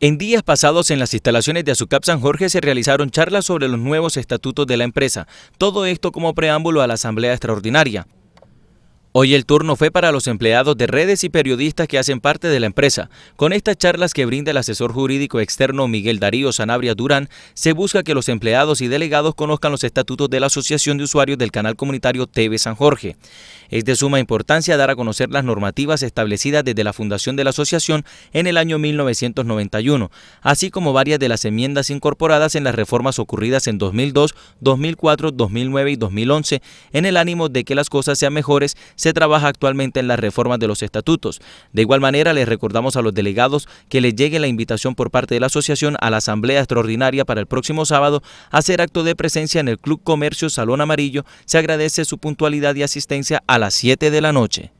En días pasados en las instalaciones de Azucap San Jorge se realizaron charlas sobre los nuevos estatutos de la empresa, todo esto como preámbulo a la Asamblea Extraordinaria. Hoy el turno fue para los empleados de redes y periodistas que hacen parte de la empresa. Con estas charlas que brinda el asesor jurídico externo Miguel Darío Sanabria Durán, se busca que los empleados y delegados conozcan los estatutos de la Asociación de Usuarios del Canal Comunitario TV San Jorge. Es de suma importancia dar a conocer las normativas establecidas desde la fundación de la asociación en el año 1991, así como varias de las enmiendas incorporadas en las reformas ocurridas en 2002, 2004, 2009 y 2011, en el ánimo de que las cosas sean mejores, se trabaja actualmente en las reformas de los estatutos. De igual manera, les recordamos a los delegados que les llegue la invitación por parte de la asociación a la Asamblea Extraordinaria para el próximo sábado a hacer acto de presencia en el Club Comercio Salón Amarillo. Se agradece su puntualidad y asistencia a las 7 de la noche.